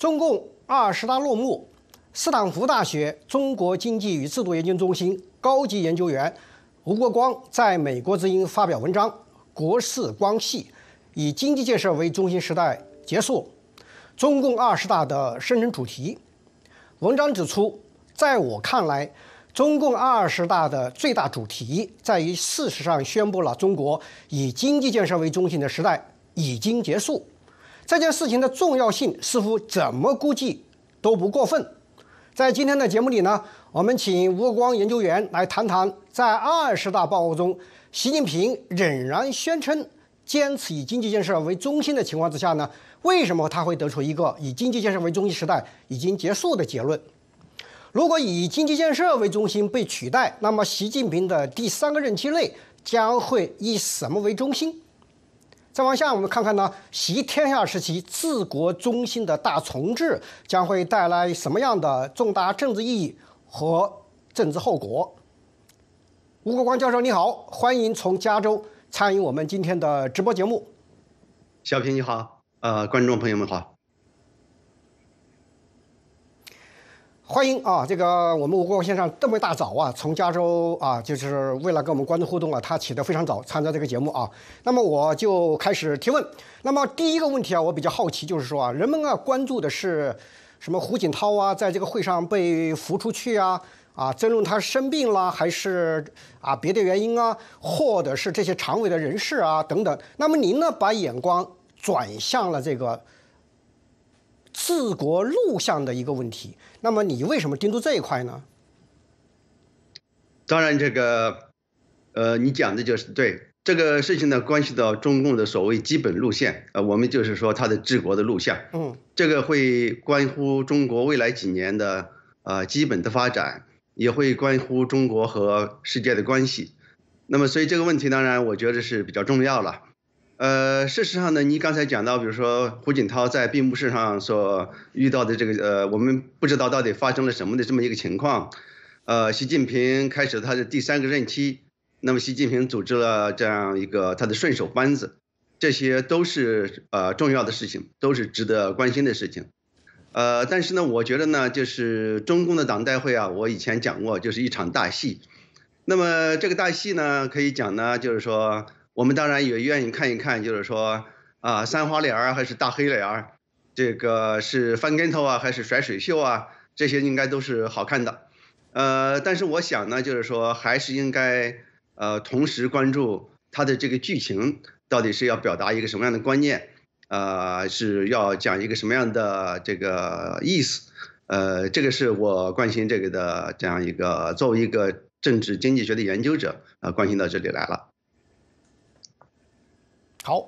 中共二十大落幕，斯坦福大学中国经济与制度研究中心高级研究员吴国光在美国之音发表文章《国事光系：以经济建设为中心时代结束》。中共二十大的深层主题，文章指出，在我看来，中共二十大的最大主题在于事实上宣布了中国以经济建设为中心的时代已经结束。这件事情的重要性似乎怎么估计都不过分。在今天的节目里呢，我们请吴光研究员来谈谈，在二十大报告中，习近平仍然宣称坚持以经济建设为中心的情况之下呢，为什么他会得出一个以经济建设为中心时代已经结束的结论？如果以经济建设为中心被取代，那么习近平的第三个任期内将会以什么为中心？再往下，我们看看呢，习天下时期治国中心的大重置将会带来什么样的重大政治意义和政治后果？吴国光教授你好，欢迎从加州参与我们今天的直播节目。小平你好，呃，观众朋友们好。欢迎啊！这个我们吴国先生这么大早啊，从加州啊，就是为了跟我们观众互动啊，他起得非常早，参加这个节目啊。那么我就开始提问。那么第一个问题啊，我比较好奇，就是说啊，人们啊关注的是什么？胡锦涛啊，在这个会上被扶出去啊？啊，争论他生病了还是啊别的原因啊，或者是这些常委的人事啊等等。那么您呢，把眼光转向了这个？治国路线的一个问题，那么你为什么盯住这一块呢？当然，这个，呃，你讲的就是对这个事情呢，关系到中共的所谓基本路线啊，我们就是说它的治国的路线。嗯，这个会关乎中国未来几年的啊基本的发展，也会关乎中国和世界的关系。那么，所以这个问题，当然我觉得是比较重要了。呃，事实上呢，你刚才讲到，比如说胡锦涛在闭幕式上所遇到的这个呃，我们不知道到底发生了什么的这么一个情况，呃，习近平开始他的第三个任期，那么习近平组织了这样一个他的顺手班子，这些都是呃重要的事情，都是值得关心的事情，呃，但是呢，我觉得呢，就是中共的党代会啊，我以前讲过，就是一场大戏，那么这个大戏呢，可以讲呢，就是说。我们当然也愿意看一看，就是说，啊，三花脸儿还是大黑脸儿，这个是翻跟头啊，还是甩水袖啊？这些应该都是好看的。呃，但是我想呢，就是说，还是应该，呃，同时关注它的这个剧情到底是要表达一个什么样的观念，呃，是要讲一个什么样的这个意思。呃，这个是我关心这个的这样一个，作为一个政治经济学的研究者啊，关心到这里来了。好，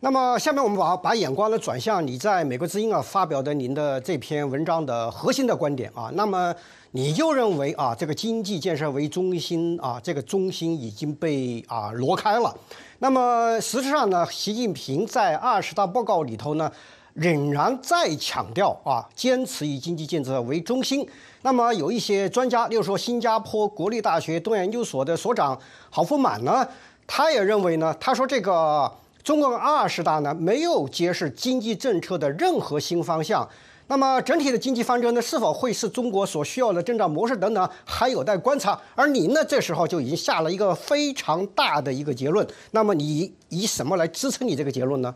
那么下面我们把把眼光呢转向你在美国之音啊发表的您的这篇文章的核心的观点啊，那么你就认为啊这个经济建设为中心啊这个中心已经被啊挪开了，那么实际上呢，习近平在二十大报告里头呢仍然在强调啊坚持以经济建设为中心，那么有一些专家，例如说新加坡国立大学东亚研究所的所长郝福满呢，他也认为呢，他说这个。中共二十大呢，没有揭示经济政策的任何新方向。那么整体的经济方针呢，是否会是中国所需要的增长模式等等，还有待观察。而您呢，这时候就已经下了一个非常大的一个结论。那么你以什么来支撑你这个结论呢？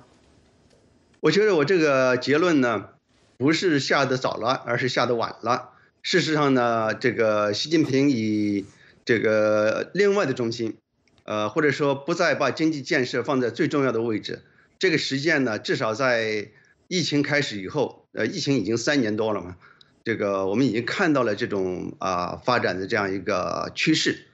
我觉得我这个结论呢，不是下的早了，而是下的晚了。事实上呢，这个习近平以这个另外的中心。呃，或者说不再把经济建设放在最重要的位置，这个实践呢，至少在疫情开始以后，呃，疫情已经三年多了嘛，这个我们已经看到了这种啊发展的这样一个趋势。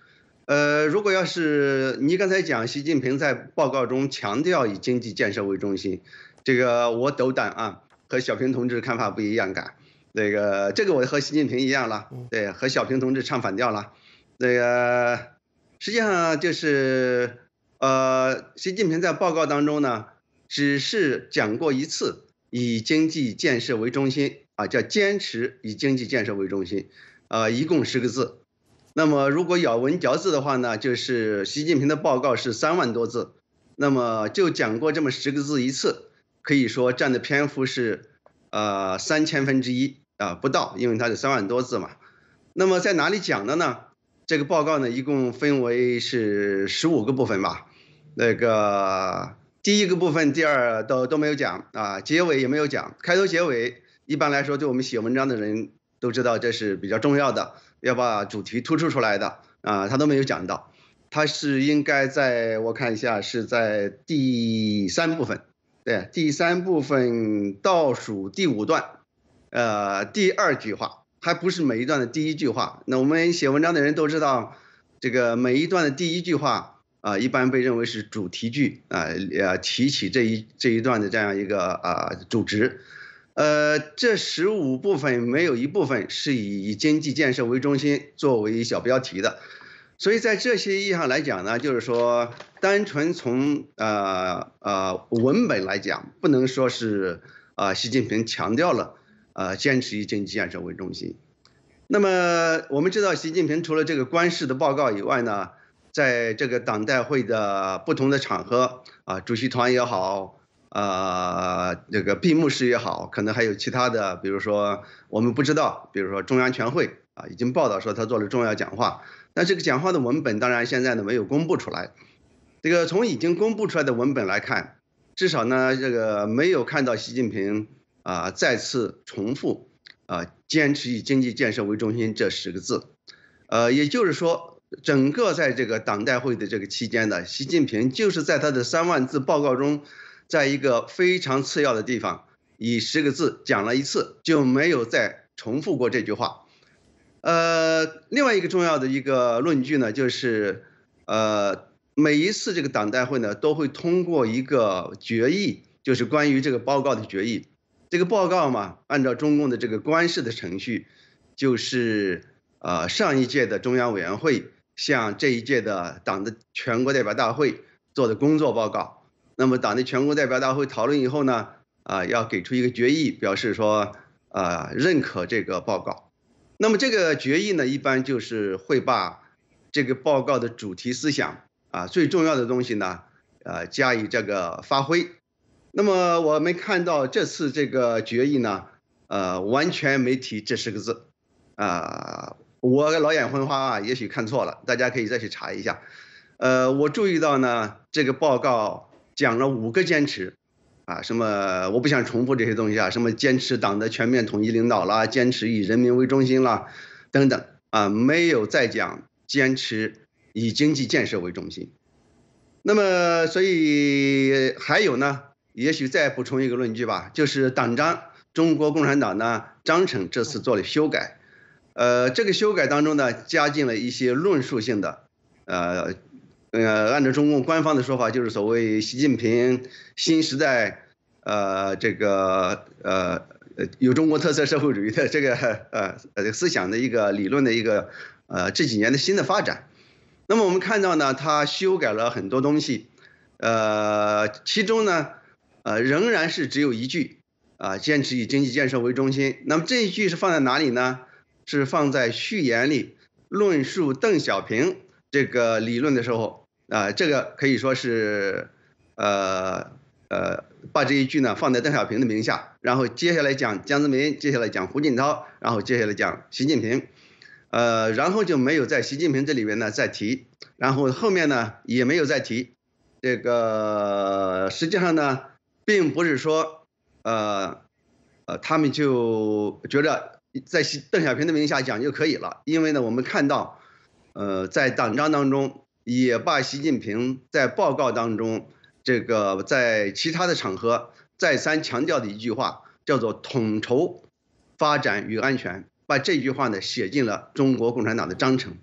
呃，如果要是你刚才讲习近平在报告中强调以经济建设为中心，这个我斗胆啊，和小平同志看法不一样感，那个这个我和习近平一样了，对，和小平同志唱反调了，那个。实际上就是，呃，习近平在报告当中呢，只是讲过一次以经济建设为中心啊，叫坚持以经济建设为中心，呃，一共十个字。那么如果咬文嚼字的话呢，就是习近平的报告是三万多字，那么就讲过这么十个字一次，可以说占的篇幅是，呃，三千分之一啊不到，因为它是三万多字嘛。那么在哪里讲的呢？这个报告呢，一共分为是十五个部分吧。那个第一个部分、第二都都没有讲啊，结尾也没有讲。开头、结尾一般来说，对我们写文章的人都知道，这是比较重要的，要把主题突出出来的啊，他都没有讲到。他是应该在我看一下，是在第三部分，对，第三部分倒数第五段，呃，第二句话。还不是每一段的第一句话。那我们写文章的人都知道，这个每一段的第一句话啊，一般被认为是主题句啊，呃，提起这一这一段的这样一个啊主旨。呃，这十五部分没有一部分是以以经济建设为中心作为小标题的，所以在这些意义上来讲呢，就是说，单纯从呃呃文本来讲，不能说是啊习近平强调了。呃，坚持以经济建设为中心。那么我们知道，习近平除了这个官事的报告以外呢，在这个党代会的不同的场合啊，主席团也好，呃，这个闭幕式也好，可能还有其他的，比如说我们不知道，比如说中央全会啊，已经报道说他做了重要讲话。那这个讲话的文本，当然现在呢没有公布出来。这个从已经公布出来的文本来看，至少呢这个没有看到习近平。啊，再次重复啊，坚持以经济建设为中心这十个字，呃，也就是说，整个在这个党代会的这个期间呢，习近平就是在他的三万字报告中，在一个非常次要的地方以十个字讲了一次，就没有再重复过这句话。呃，另外一个重要的一个论据呢，就是呃，每一次这个党代会呢，都会通过一个决议，就是关于这个报告的决议。这个报告嘛，按照中共的这个官式的程序，就是呃上一届的中央委员会向这一届的党的全国代表大会做的工作报告。那么党的全国代表大会讨论以后呢，啊要给出一个决议，表示说啊认可这个报告。那么这个决议呢，一般就是会把这个报告的主题思想啊最重要的东西呢，呃加以这个发挥。那么我们看到这次这个决议呢，呃，完全没提这十个字，啊，我老眼昏花啊，也许看错了，大家可以再去查一下。呃，我注意到呢，这个报告讲了五个坚持，啊，什么，我不想重复这些东西啊，什么坚持党的全面统一领导啦，坚持以人民为中心啦，等等，啊，没有再讲坚持以经济建设为中心。那么，所以还有呢？也许再补充一个论据吧，就是党章《中国共产党》呢章程这次做了修改，呃，这个修改当中呢，加进了一些论述性的，呃，呃，按照中共官方的说法，就是所谓习近平新时代，呃，这个呃，有中国特色社会主义的这个呃呃思想的一个理论的一个呃这几年的新的发展。那么我们看到呢，它修改了很多东西，呃，其中呢。呃，仍然是只有一句，啊，坚持以经济建设为中心。那么这一句是放在哪里呢？是放在序言里论述邓小平这个理论的时候，啊，这个可以说是，呃呃，把这一句呢放在邓小平的名下，然后接下来讲江泽民，接下来讲胡锦涛，然后接下来讲习近平，呃，然后就没有在习近平这里边呢再提，然后后面呢也没有再提，这个实际上呢。并不是说，呃，呃，他们就觉着在邓小平的名下讲就可以了。因为呢，我们看到，呃，在党章当中也把习近平在报告当中，这个在其他的场合再三强调的一句话叫做“统筹发展与安全”，把这句话呢写进了中国共产党的章程。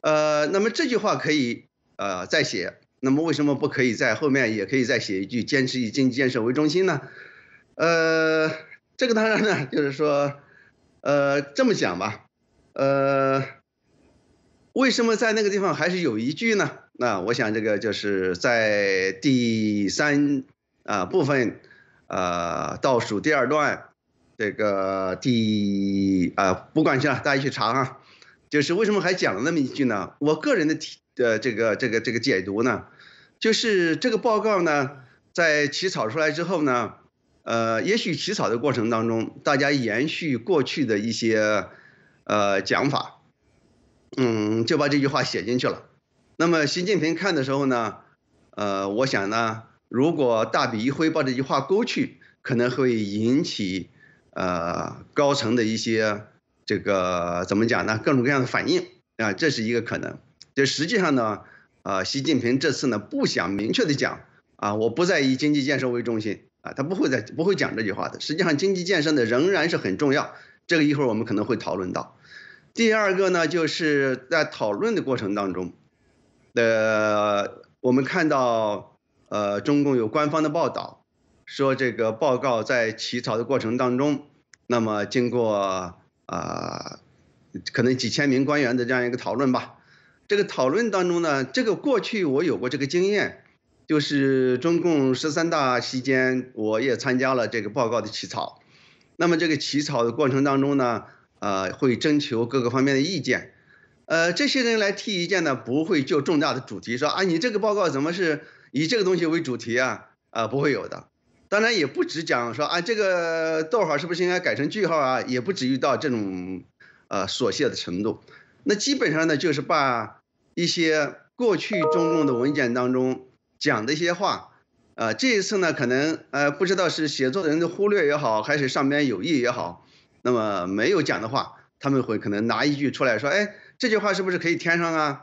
呃，那么这句话可以，呃，再写。那么为什么不可以在后面也可以再写一句坚持以经济建设为中心呢？呃，这个当然呢，就是说，呃，这么讲吧，呃，为什么在那个地方还是有一句呢？那我想这个就是在第三啊部分，啊倒数第二段，这个第啊不管事了，大家去查啊，就是为什么还讲了那么一句呢？我个人的体。的这个这个这个解读呢，就是这个报告呢，在起草出来之后呢，呃，也许起草的过程当中，大家延续过去的一些，呃，讲法，嗯，就把这句话写进去了。那么习近平看的时候呢，呃，我想呢，如果大笔一挥把这句话勾去，可能会引起，呃，高层的一些这个怎么讲呢？各种各样的反应啊，这是一个可能。就实际上呢，呃，习近平这次呢不想明确的讲，啊，我不再以经济建设为中心，啊，他不会再不会讲这句话的。实际上，经济建设呢仍然是很重要，这个一会儿我们可能会讨论到。第二个呢，就是在讨论的过程当中呃，我们看到，呃，中共有官方的报道，说这个报告在起草的过程当中，那么经过啊，可能几千名官员的这样一个讨论吧。这个讨论当中呢，这个过去我有过这个经验，就是中共十三大期间，我也参加了这个报告的起草。那么这个起草的过程当中呢，呃，会征求各个方面的意见。呃，这些人来提意见呢，不会就重大的主题说啊，你这个报告怎么是以这个东西为主题啊？啊，不会有的。当然也不止讲说啊，这个逗号是不是应该改成句号啊？也不止于到这种，呃，琐屑的程度。那基本上呢，就是把一些过去中共的文件当中讲的一些话，呃，这一次呢，可能呃不知道是写作人的忽略也好，还是上边有意也好，那么没有讲的话，他们会可能拿一句出来说，哎，这句话是不是可以添上啊？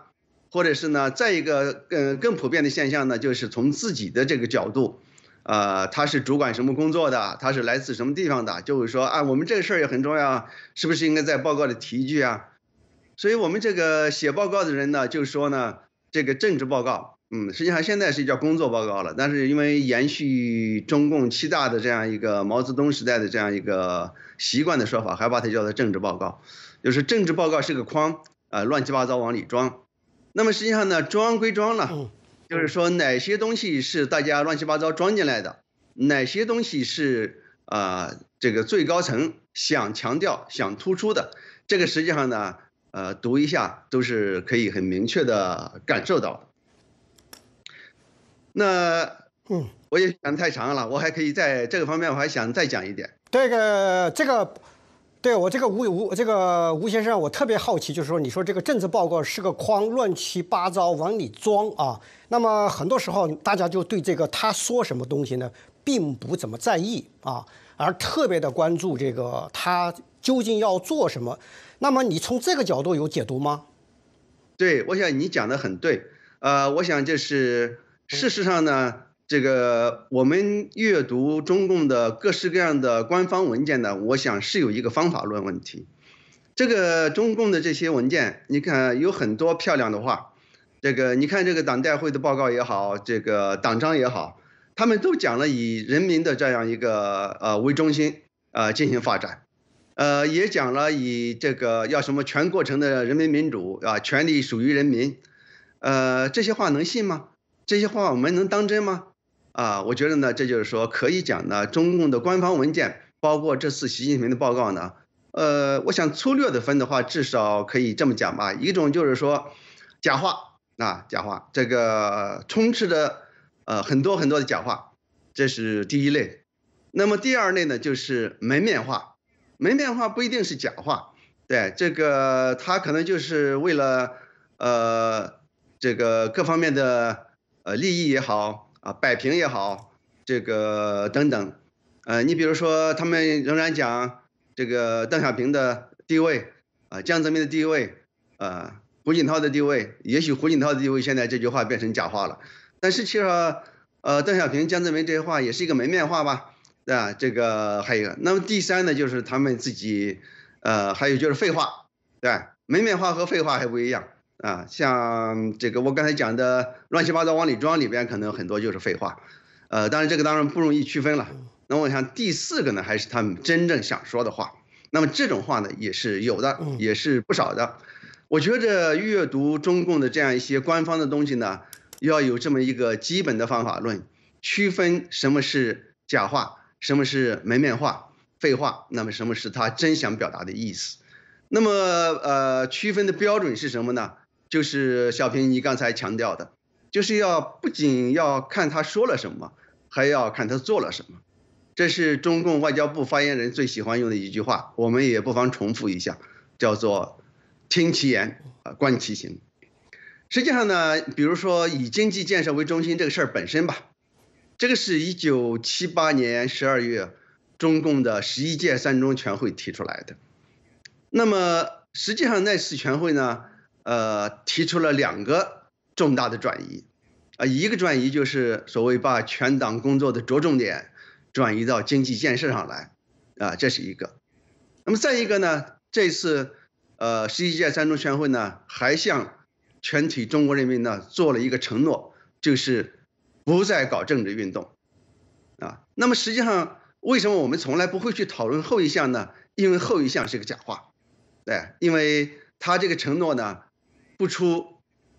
或者是呢，再一个更更普遍的现象呢，就是从自己的这个角度，啊，他是主管什么工作的，他是来自什么地方的，就会说，啊，我们这个事儿也很重要，是不是应该在报告里提一句啊？所以我们这个写报告的人呢，就说呢，这个政治报告，嗯，实际上现在是叫工作报告了，但是因为延续中共七大的这样一个毛泽东时代的这样一个习惯的说法，还把它叫做政治报告，就是政治报告是个筐，啊，乱七八糟往里装。那么实际上呢，装归装了，就是说哪些东西是大家乱七八糟装进来的，哪些东西是啊，这个最高层想强调、想突出的，这个实际上呢？呃，读一下都是可以很明确的感受到。那嗯，我也讲太长了，我还可以在这个方面我还想再讲一点。这个这个，对我这个吴吴这个吴先生，我特别好奇，就是说你说这个政治报告是个筐，乱七八糟往里装啊。那么很多时候大家就对这个他说什么东西呢，并不怎么在意啊。而特别的关注这个他究竟要做什么？那么你从这个角度有解读吗？对，我想你讲的很对。呃，我想就是事实上呢，这个我们阅读中共的各式各样的官方文件呢，我想是有一个方法论问题。这个中共的这些文件，你看有很多漂亮的话。这个你看这个党代会的报告也好，这个党章也好。他们都讲了以人民的这样一个呃为中心，呃进行发展，呃也讲了以这个要什么全过程的人民民主啊，权力属于人民，呃这些话能信吗？这些话我们能当真吗？啊，我觉得呢，这就是说可以讲的中共的官方文件，包括这次习近平的报告呢，呃，我想粗略的分的话，至少可以这么讲吧，一种就是说假话，啊，假话这个充斥着。呃，很多很多的假话，这是第一类。那么第二类呢，就是门面话。门面话不一定是假话，对这个他可能就是为了呃这个各方面的呃利益也好啊摆平也好，这个等等。呃，你比如说他们仍然讲这个邓小平的地位啊，江泽民的地位啊，胡锦涛的地位，也许胡锦涛的地位现在这句话变成假话了。但是其实，呃，邓小平、江泽民这些话也是一个门面话吧，对吧？这个还有，那么第三呢，就是他们自己，呃，还有就是废话，对吧？门面话和废话还不一样啊。像这个我刚才讲的乱七八糟往里装，里边可能很多就是废话，呃，当然这个当然不容易区分了。那我想第四个呢，还是他们真正想说的话。那么这种话呢，也是有的，也是不少的。我觉着阅读中共的这样一些官方的东西呢。要有这么一个基本的方法论，区分什么是假话，什么是门面话、废话，那么什么是他真想表达的意思？那么，呃，区分的标准是什么呢？就是小平你刚才强调的，就是要不仅要看他说了什么，还要看他做了什么。这是中共外交部发言人最喜欢用的一句话，我们也不妨重复一下，叫做“听其言，观其行”。实际上呢，比如说以经济建设为中心这个事儿本身吧，这个是一九七八年十二月中共的十一届三中全会提出来的。那么实际上那次全会呢，呃，提出了两个重大的转移，啊，一个转移就是所谓把全党工作的着重点转移到经济建设上来，啊，这是一个。那么再一个呢，这次呃十一届三中全会呢还向全体中国人民呢做了一个承诺，就是不再搞政治运动，啊，那么实际上为什么我们从来不会去讨论后一项呢？因为后一项是个假话，对，因为他这个承诺呢，不出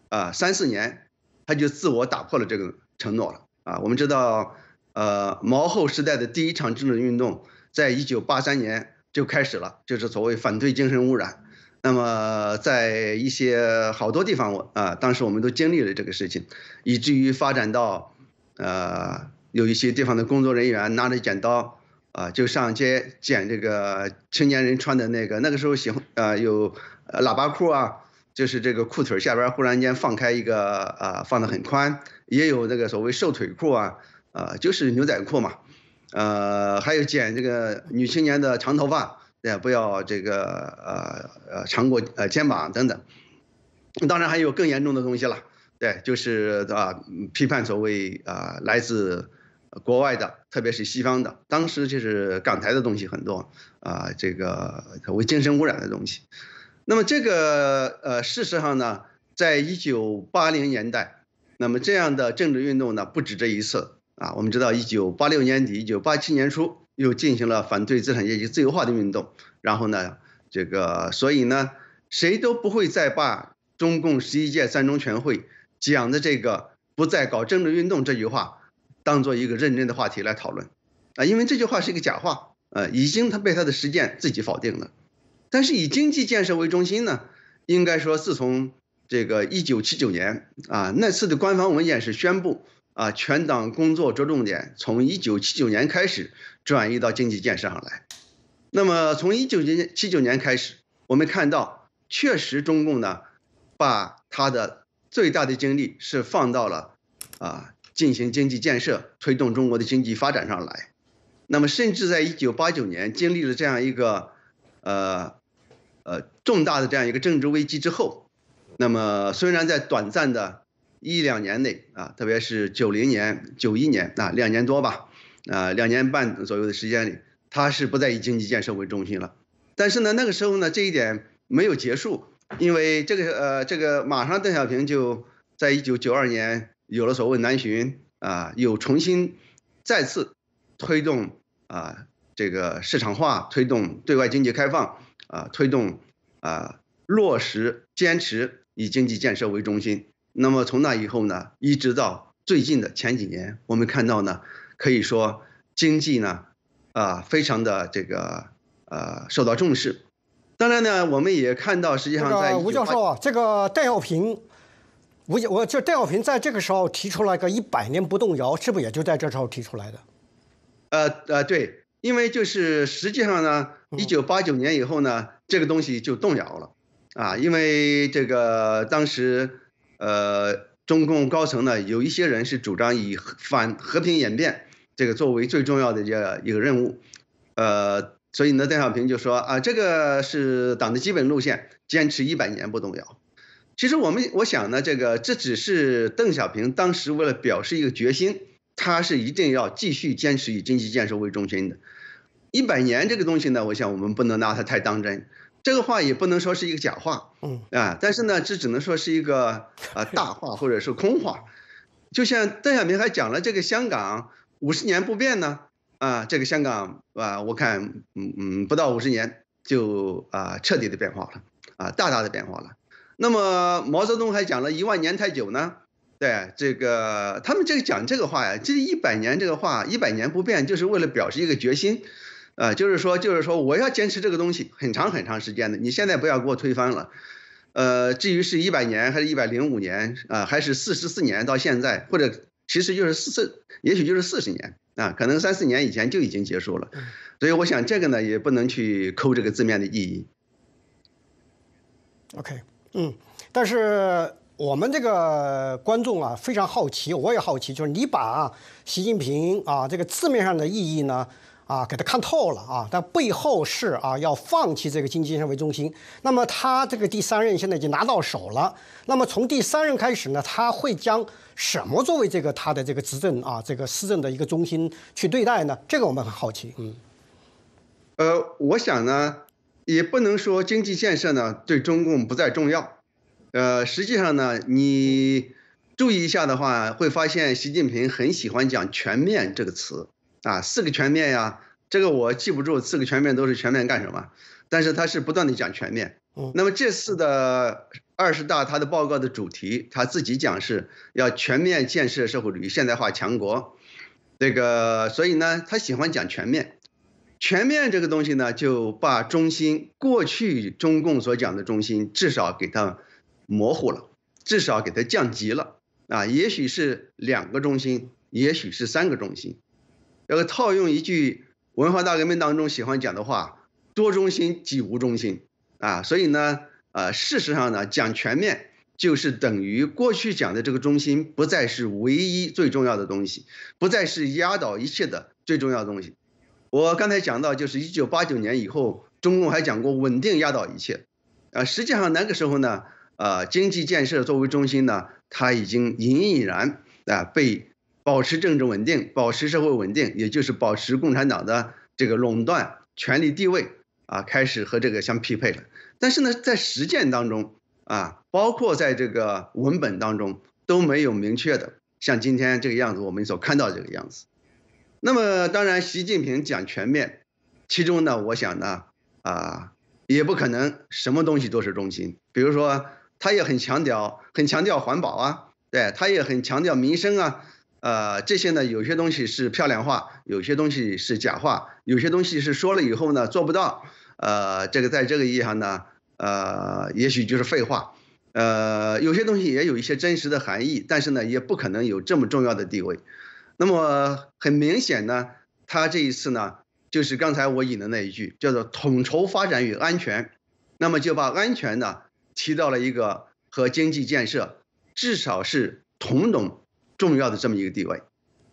啊三四年，他就自我打破了这个承诺了啊。我们知道，呃，毛后时代的第一场政治运动，在一九八三年就开始了，就是所谓反对精神污染。那么，在一些好多地方，我啊，当时我们都经历了这个事情，以至于发展到，呃，有一些地方的工作人员拿着剪刀，啊，就上街剪这个青年人穿的那个，那个时候喜欢，啊，有喇叭裤啊，就是这个裤腿下边忽然间放开一个，啊，放得很宽，也有那个所谓瘦腿裤啊，啊，就是牛仔裤嘛，呃，还有剪这个女青年的长头发。也不要这个呃呃长过呃肩膀等等，当然还有更严重的东西了，对，就是啊批判所谓啊来自国外的，特别是西方的，当时就是港台的东西很多啊，这个所谓精神污染的东西。那么这个呃事实上呢，在一九八零年代，那么这样的政治运动呢不止这一次啊，我们知道一九八六年底一九八七年初。又进行了反对资产阶级自由化的运动，然后呢，这个所以呢，谁都不会再把中共十一届三中全会讲的这个不再搞政治运动这句话当做一个认真的话题来讨论，啊，因为这句话是一个假话，呃，已经他被他的实践自己否定了。但是以经济建设为中心呢，应该说自从这个一九七九年啊那次的官方文件是宣布。啊，全党工作着重点从一九七九年开始转移到经济建设上来。那么，从一九七九年开始，我们看到，确实中共呢，把它的最大的精力是放到了啊，进行经济建设，推动中国的经济发展上来。那么，甚至在一九八九年经历了这样一个呃呃重大的这样一个政治危机之后，那么虽然在短暂的。一两年内啊，特别是九零年、九一年啊，两年多吧，啊，两年半左右的时间里，他是不再以经济建设为中心了。但是呢，那个时候呢，这一点没有结束，因为这个呃，这个马上邓小平就在一九九二年有了所谓南巡啊，又重新、再次推动啊这个市场化，推动对外经济开放啊，推动啊落实坚持以经济建设为中心。那么从那以后呢，一直到最近的前几年，我们看到呢，可以说经济呢，啊，非常的这个呃受到重视。当然呢，我们也看到实际上在吴教授啊，这个戴耀平，吴我这戴耀平在这个时候提出来个一百年不动摇，是不是也就在这时候提出来的？呃呃，对，因为就是实际上呢，一九八九年以后呢，这个东西就动摇了啊，因为这个当时。呃，中共高层呢，有一些人是主张以反和平演变这个作为最重要的一个一个任务，呃，所以呢，邓小平就说啊，这个是党的基本路线，坚持一百年不动摇。其实我们我想呢，这个这只是邓小平当时为了表示一个决心，他是一定要继续坚持以经济建设为中心的。一百年这个东西呢，我想我们不能拿它太当真。这个话也不能说是一个假话，嗯啊，但是呢，这只能说是一个啊大话 或者是空话。就像邓小平还讲了这个香港五十年不变呢，啊，这个香港啊，我看嗯嗯不到五十年就啊彻底的变化了，啊大大的变化了。那么毛泽东还讲了一万年太久呢，对这个他们这个讲这个话呀，这一百年这个话一百年不变，就是为了表示一个决心。呃，就是说，就是说，我要坚持这个东西很长很长时间的，你现在不要给我推翻了。呃，至于是一百年还是一百零五年啊，还是四十四年到现在，或者其实就是四四，也许就是四十年啊，可能三四年以前就已经结束了。所以我想这个呢，也不能去抠这个字面的意义。OK，嗯，但是我们这个观众啊，非常好奇，我也好奇，就是你把习近平啊这个字面上的意义呢？啊，给他看透了啊！他背后是啊，要放弃这个经济建设为中心。那么他这个第三任现在已经拿到手了。那么从第三任开始呢，他会将什么作为这个他的这个执政啊，这个施政的一个中心去对待呢？这个我们很好奇。嗯，呃，我想呢，也不能说经济建设呢对中共不再重要。呃，实际上呢，你注意一下的话，会发现习近平很喜欢讲“全面”这个词。啊，四个全面呀，这个我记不住，四个全面都是全面干什么？但是他是不断的讲全面。哦，那么这次的二十大他的报告的主题，他自己讲是要全面建设社会主义现代化强国，这个，所以呢，他喜欢讲全面，全面这个东西呢，就把中心过去中共所讲的中心至少给它模糊了，至少给它降级了。啊，也许是两个中心，也许是三个中心。要套用一句文化大革命当中喜欢讲的话：“多中心即无中心”，啊，所以呢，呃，事实上呢，讲全面就是等于过去讲的这个中心不再是唯一最重要的东西，不再是压倒一切的最重要的东西。我刚才讲到，就是一九八九年以后，中共还讲过稳定压倒一切，啊，实际上那个时候呢，呃，经济建设作为中心呢，它已经隐隐然啊被。保持政治稳定，保持社会稳定，也就是保持共产党的这个垄断权力地位啊，开始和这个相匹配了。但是呢，在实践当中啊，包括在这个文本当中都没有明确的像今天这个样子我们所看到这个样子。那么当然，习近平讲全面，其中呢，我想呢，啊，也不可能什么东西都是中心。比如说，他也很强调，很强调环保啊，对他也很强调民生啊。呃，这些呢，有些东西是漂亮话，有些东西是假话，有些东西是说了以后呢做不到。呃，这个在这个意义上呢，呃，也许就是废话。呃，有些东西也有一些真实的含义，但是呢，也不可能有这么重要的地位。那么很明显呢，他这一次呢，就是刚才我引的那一句，叫做统筹发展与安全。那么就把安全呢提到了一个和经济建设至少是同等。重要的这么一个地位，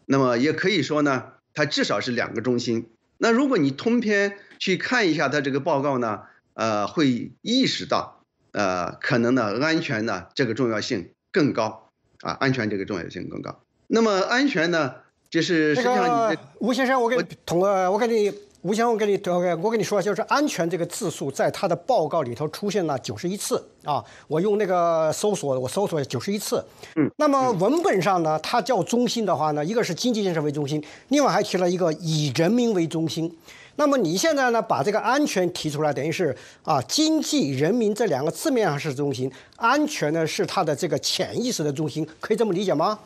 那么也可以说呢，它至少是两个中心。那如果你通篇去看一下它这个报告呢，呃，会意识到，呃，可能呢，安全呢这个重要性更高啊，安全这个重要性更高。那么安全呢，就是实这个吴先生，我跟通过，我给你。吴强，我跟你，我我跟你说，就是“安全”这个字数，在他的报告里头出现了九十一次啊！我用那个搜索，我搜索九十一次。嗯，那么文本上呢，它叫中心的话呢，一个是经济建设为中心，另外还提了一个以人民为中心。那么你现在呢，把这个安全提出来，等于是啊，经济、人民这两个字面上是中心，安全呢是它的这个潜意识的中心，可以这么理解吗？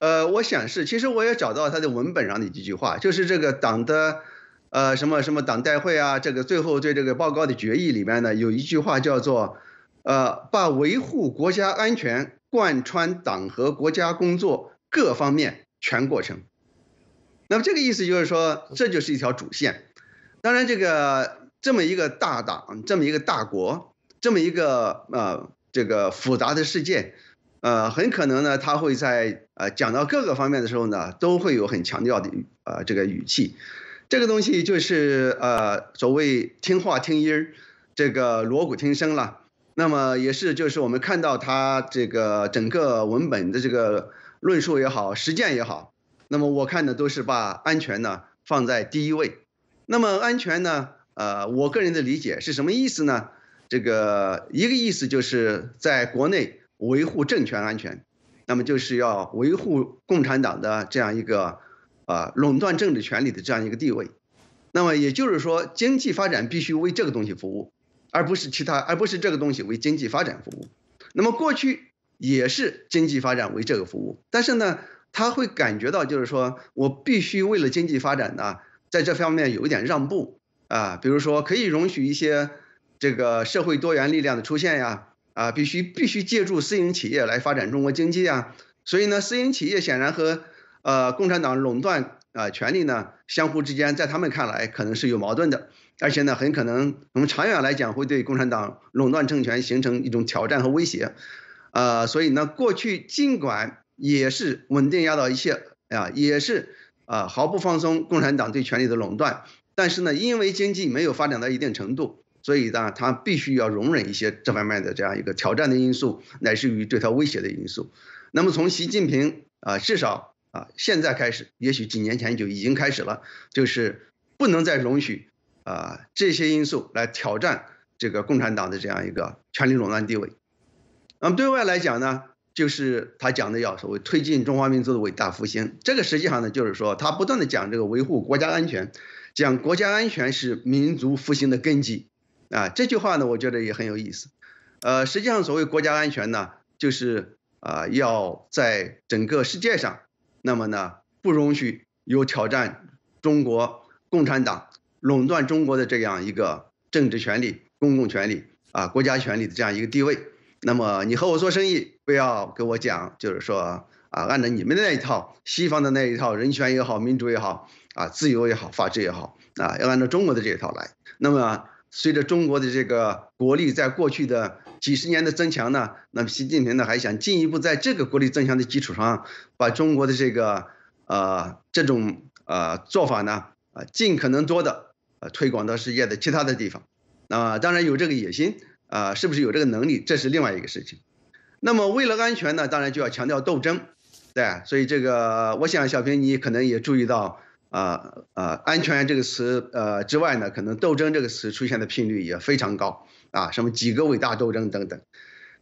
呃，我想是。其实我也找到它的文本上的几句话，就是这个党的。呃，什么什么党代会啊？这个最后对这个报告的决议里面呢，有一句话叫做，呃，把维护国家安全贯穿党和国家工作各方面全过程。那么这个意思就是说，这就是一条主线。当然，这个这么一个大党、这么一个大国、这么一个呃这个复杂的世界，呃，很可能呢，他会在呃讲到各个方面的时候呢，都会有很强调的呃这个语气。这个东西就是呃，所谓听话听音儿，这个锣鼓听声了。那么也是，就是我们看到他这个整个文本的这个论述也好，实践也好，那么我看的都是把安全呢放在第一位。那么安全呢，呃，我个人的理解是什么意思呢？这个一个意思就是在国内维护政权安全，那么就是要维护共产党的这样一个。啊，垄断政治权利的这样一个地位，那么也就是说，经济发展必须为这个东西服务，而不是其他，而不是这个东西为经济发展服务。那么过去也是经济发展为这个服务，但是呢，他会感觉到就是说我必须为了经济发展呢，在这方面有一点让步啊，比如说可以容许一些这个社会多元力量的出现呀，啊，必须必须借助私营企业来发展中国经济呀，所以呢，私营企业显然和。呃，共产党垄断啊权力呢，相互之间在他们看来可能是有矛盾的，而且呢，很可能从长远来讲会对共产党垄断政权形成一种挑战和威胁，呃，所以呢，过去尽管也是稳定压倒一切，啊，也是啊毫不放松共产党对权力的垄断，但是呢，因为经济没有发展到一定程度，所以呢，他必须要容忍一些这方面的这样一个挑战的因素，乃至于这条威胁的因素。那么从习近平啊，至少。啊，现在开始，也许几年前就已经开始了，就是不能再容许啊这些因素来挑战这个共产党的这样一个权力垄断地位。那么对外来讲呢，就是他讲的要所谓推进中华民族的伟大复兴，这个实际上呢，就是说他不断的讲这个维护国家安全，讲国家安全是民族复兴的根基。啊，这句话呢，我觉得也很有意思。呃，实际上所谓国家安全呢，就是啊要在整个世界上。那么呢，不容许有挑战中国共产党垄断中国的这样一个政治权利、公共权利啊、国家权利的这样一个地位。那么你和我做生意，不要给我讲，就是说啊，按照你们的那一套，西方的那一套人权也好、民主也好啊、自由也好、法治也好啊，要按照中国的这一套来。那么随着中国的这个国力在过去的。几十年的增强呢？那么习近平呢还想进一步在这个国力增强的基础上，把中国的这个呃这种呃做法呢啊尽可能多的呃推广到世界的其他的地方。那当然有这个野心啊，是不是有这个能力？这是另外一个事情。那么为了安全呢，当然就要强调斗争。对，所以这个我想小平你可能也注意到啊啊安全这个词呃之外呢，可能斗争这个词出现的频率也非常高。啊，什么几个伟大斗争等等，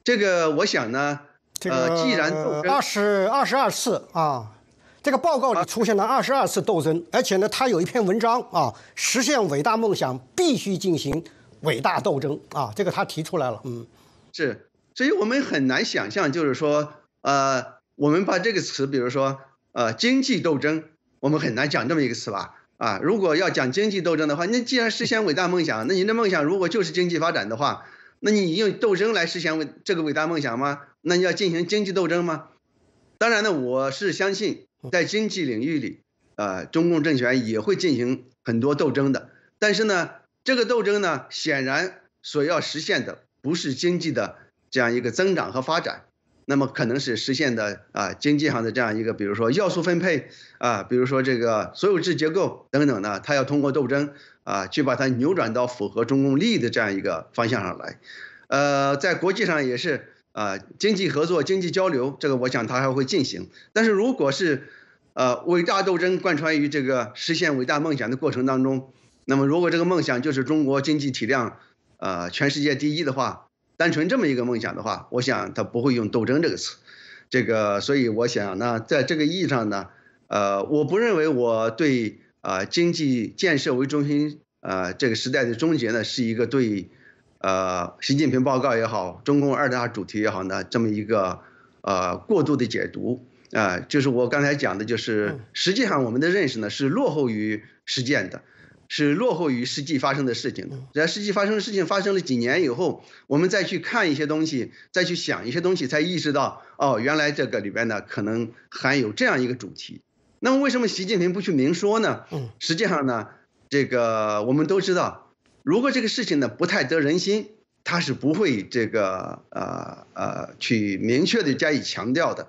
这个我想呢，这个既然二十二十二次啊，这个报告里出现了二十二次斗争，而且呢，他有一篇文章啊，实现伟大梦想必须进行伟大斗争啊，这个他提出来了，嗯，是，所以我们很难想象，就是说，呃，我们把这个词，比如说，呃，经济斗争，我们很难讲这么一个词吧。啊，如果要讲经济斗争的话，那既然实现伟大梦想，那你的梦想如果就是经济发展的话，那你用斗争来实现伟这个伟大梦想吗？那你要进行经济斗争吗？当然呢，我是相信在经济领域里，呃，中共政权也会进行很多斗争的。但是呢，这个斗争呢，显然所要实现的不是经济的这样一个增长和发展。那么可能是实现的啊，经济上的这样一个，比如说要素分配啊，比如说这个所有制结构等等呢，它要通过斗争啊，去把它扭转到符合中共利益的这样一个方向上来。呃，在国际上也是啊，经济合作、经济交流，这个我想它还会进行。但是如果是呃伟大斗争贯穿于这个实现伟大梦想的过程当中，那么如果这个梦想就是中国经济体量呃全世界第一的话。单纯这么一个梦想的话，我想他不会用“斗争”这个词，这个，所以我想呢，在这个意义上呢，呃，我不认为我对呃经济建设为中心呃这个时代的终结呢，是一个对呃习近平报告也好，中共二大主题也好呢这么一个呃过度的解读啊，就是我刚才讲的，就是实际上我们的认识呢是落后于实践的。是落后于实际发生的事情。在实际发生的事情发生了几年以后，我们再去看一些东西，再去想一些东西，才意识到哦，原来这个里边呢可能含有这样一个主题。那么为什么习近平不去明说呢？实际上呢，这个我们都知道，如果这个事情呢不太得人心，他是不会这个呃呃去明确的加以强调的。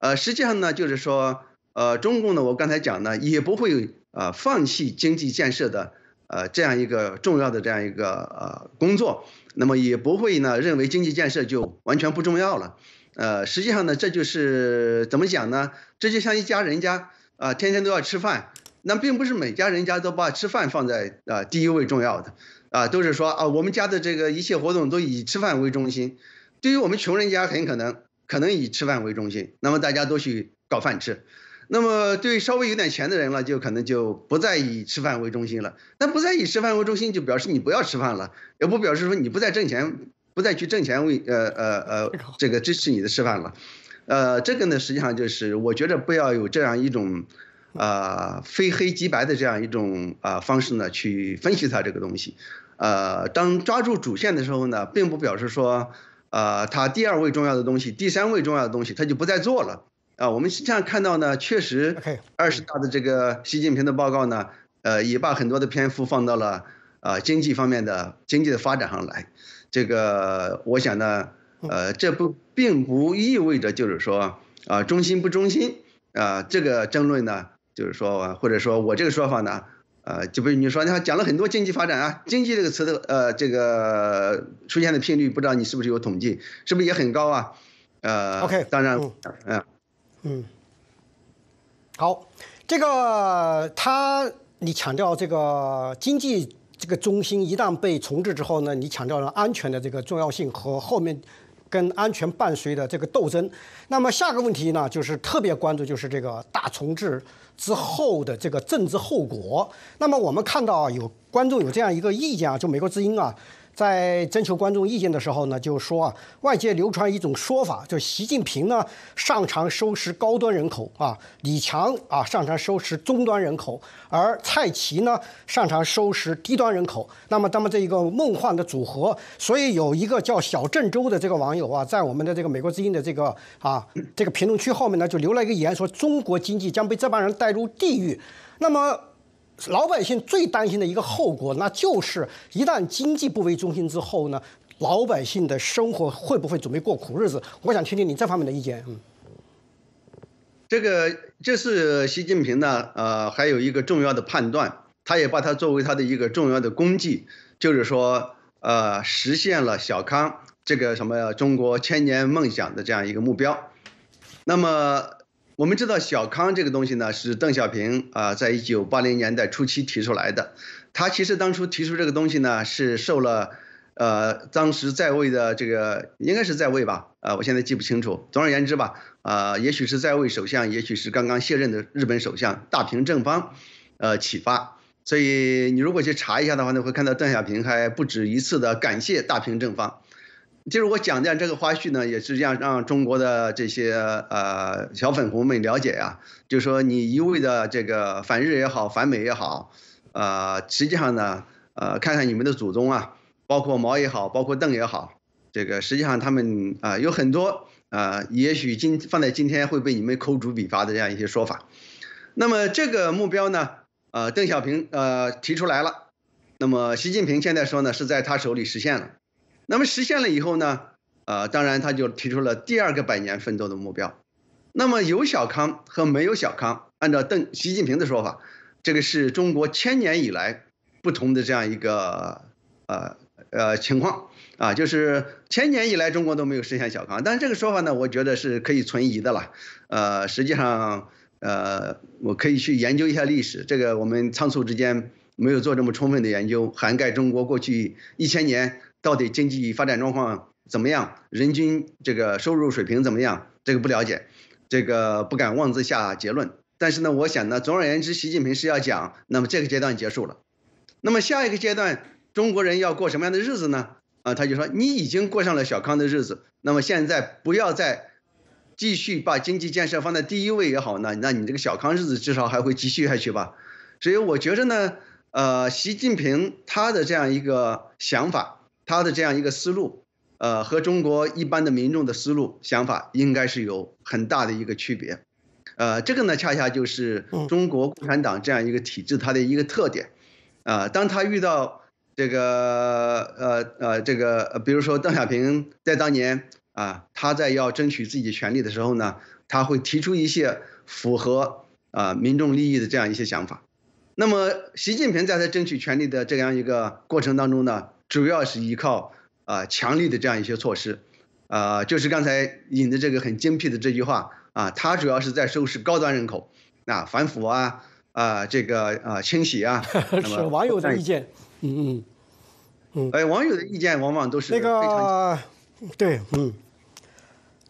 呃，实际上呢就是说，呃，中共呢我刚才讲呢也不会。呃，放弃经济建设的，呃，这样一个重要的这样一个呃工作，那么也不会呢认为经济建设就完全不重要了，呃，实际上呢，这就是怎么讲呢？这就像一家人家啊，天天都要吃饭，那并不是每家人家都把吃饭放在啊第一位重要的，啊，都是说啊我们家的这个一切活动都以吃饭为中心。对于我们穷人家，很可能可能以吃饭为中心，那么大家都去搞饭吃。那么，对稍微有点钱的人了，就可能就不再以吃饭为中心了。那不再以吃饭为中心，就表示你不要吃饭了，也不表示说你不再挣钱，不再去挣钱为呃呃呃这个支持你的吃饭了。呃，这个呢，实际上就是我觉着不要有这样一种，啊，非黑即白的这样一种啊方式呢去分析它这个东西。呃，当抓住主线的时候呢，并不表示说，呃，它第二位重要的东西、第三位重要的东西，它就不再做了。啊，我们际上看到呢，确实二十大的这个习近平的报告呢，呃，也把很多的篇幅放到了啊经济方面的经济的发展上来。这个我想呢，呃，这不并不意味着就是说啊中心不中心啊这个争论呢，就是说或者说我这个说法呢，呃，就比如你说你看讲了很多经济发展啊，经济这个词的呃这个出现的频率，不知道你是不是有统计，是不是也很高啊？呃，OK，当然，嗯。嗯，好，这个他你强调这个经济这个中心一旦被重置之后呢，你强调了安全的这个重要性和后面跟安全伴随的这个斗争。那么下个问题呢，就是特别关注就是这个大重置之后的这个政治后果。那么我们看到有观众有这样一个意见啊，就美国之音啊。在征求观众意见的时候呢，就说啊，外界流传一种说法，就是习近平呢擅长收拾高端人口啊，李强啊擅长收拾中端人口，而蔡奇呢擅长收拾低端人口。那么他们这一个梦幻的组合，所以有一个叫小郑州的这个网友啊，在我们的这个美国之音的这个啊这个评论区后面呢，就留了一个言说：中国经济将被这帮人带入地狱。那么。老百姓最担心的一个后果，那就是一旦经济不为中心之后呢，老百姓的生活会不会准备过苦日子？我想听听你这方面的意见。嗯，这个这是习近平呢，呃，还有一个重要的判断，他也把它作为他的一个重要的功绩，就是说，呃，实现了小康这个什么中国千年梦想的这样一个目标。那么。我们知道“小康”这个东西呢，是邓小平啊，在一九八零年代初期提出来的。他其实当初提出这个东西呢，是受了呃当时在位的这个应该是在位吧呃，我现在记不清楚。总而言之吧，呃，也许是在位首相，也许是刚刚卸任的日本首相大平正芳，呃启发。所以你如果去查一下的话呢，会看到邓小平还不止一次的感谢大平正芳。就是我讲的这个花絮呢，也是让让中国的这些呃小粉红们了解啊，就说你一味的这个反日也好，反美也好，啊，实际上呢，呃，看看你们的祖宗啊，包括毛也好，包括邓也好，这个实际上他们啊有很多啊，也许今放在今天会被你们口诛笔伐的这样一些说法。那么这个目标呢，呃，邓小平呃提出来了，那么习近平现在说呢，是在他手里实现了。那么实现了以后呢，呃，当然他就提出了第二个百年奋斗的目标。那么有小康和没有小康，按照邓习近平的说法，这个是中国千年以来不同的这样一个呃呃情况啊，就是千年以来中国都没有实现小康。但是这个说法呢，我觉得是可以存疑的了。呃，实际上呃，我可以去研究一下历史，这个我们仓促之间没有做这么充分的研究，涵盖中国过去一千年。到底经济发展状况怎么样？人均这个收入水平怎么样？这个不了解，这个不敢妄自下结论。但是呢，我想呢，总而言之，习近平是要讲，那么这个阶段结束了，那么下一个阶段中国人要过什么样的日子呢？啊，他就说你已经过上了小康的日子，那么现在不要再继续把经济建设放在第一位也好呢，那你这个小康日子至少还会继续下去吧。所以我觉着呢，呃，习近平他的这样一个想法。他的这样一个思路，呃，和中国一般的民众的思路想法应该是有很大的一个区别，呃，这个呢，恰恰就是中国共产党这样一个体制它的一个特点，啊，当他遇到这个呃呃这个，比如说邓小平在当年啊，他在要争取自己权利的时候呢，他会提出一些符合啊民众利益的这样一些想法，那么习近平在他争取权利的这样一个过程当中呢？主要是依靠啊强力的这样一些措施，啊，就是刚才引的这个很精辟的这句话啊，它主要是在收拾高端人口，啊，反腐啊，啊，这个啊清洗啊，是网友的意见，嗯嗯嗯，哎，网友的意见往往都是那个对，嗯，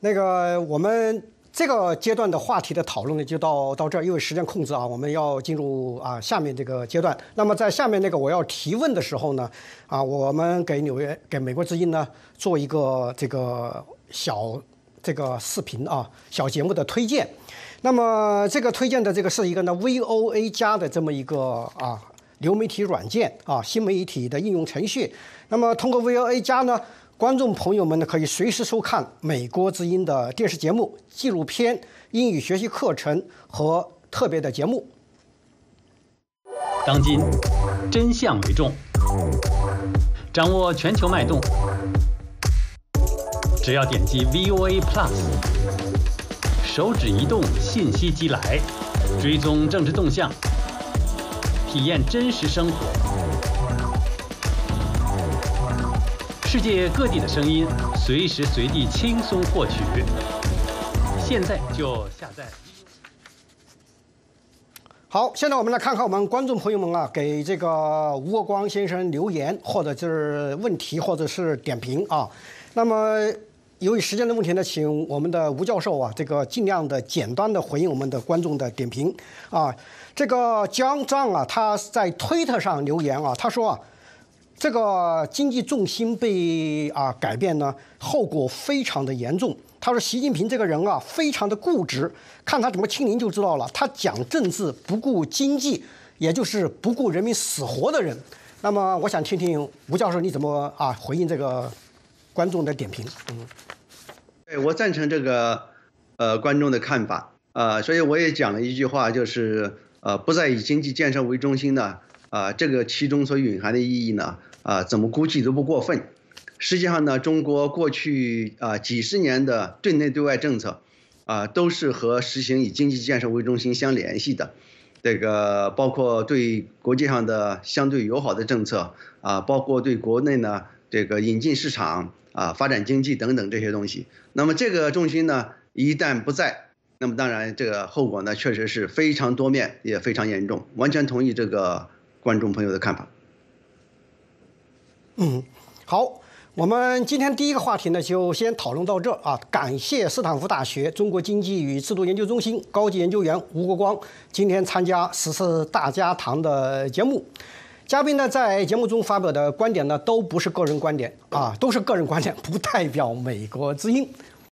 那个我们。这个阶段的话题的讨论呢，就到到这儿，因为时间控制啊，我们要进入啊下面这个阶段。那么在下面那个我要提问的时候呢，啊，我们给纽约、给美国之音呢做一个这个小这个视频啊小节目的推荐。那么这个推荐的这个是一个呢 VOA 加的这么一个啊流媒体软件啊新媒体的应用程序。那么通过 VOA 加呢。观众朋友们呢，可以随时收看《美国之音》的电视节目、纪录片、英语学习课程和特别的节目。当今，真相为重，掌握全球脉动。只要点击 VOA Plus，手指移动，信息即来，追踪政治动向，体验真实生活。世界各地的声音，随时随地轻松获取。现在就下载。好，现在我们来看看我们观众朋友们啊，给这个吴国光先生留言，或者是问题，或者是点评啊。那么，由于时间的问题呢，请我们的吴教授啊，这个尽量的简单的回应我们的观众的点评啊。这个江藏啊，他在推特上留言啊，他说啊。这个经济重心被啊改变呢，后果非常的严重。他说习近平这个人啊，非常的固执，看他怎么亲临就知道了。他讲政治不顾经济，也就是不顾人民死活的人。那么我想听听吴教授你怎么啊回应这个观众的点评？嗯，对我赞成这个呃观众的看法啊，所以我也讲了一句话，就是呃不再以经济建设为中心呢啊，这个其中所蕴含的意义呢。啊，怎么估计都不过分。实际上呢，中国过去啊几十年的对内对外政策，啊都是和实行以经济建设为中心相联系的。这个包括对国际上的相对友好的政策，啊包括对国内呢这个引进市场啊发展经济等等这些东西。那么这个重心呢一旦不在，那么当然这个后果呢确实是非常多面也非常严重。完全同意这个观众朋友的看法。嗯，好，我们今天第一个话题呢，就先讨论到这啊。感谢斯坦福大学中国经济与制度研究中心高级研究员吴国光今天参加《十四大家谈》的节目。嘉宾呢，在节目中发表的观点呢，都不是个人观点啊，都是个人观点，不代表美国之音。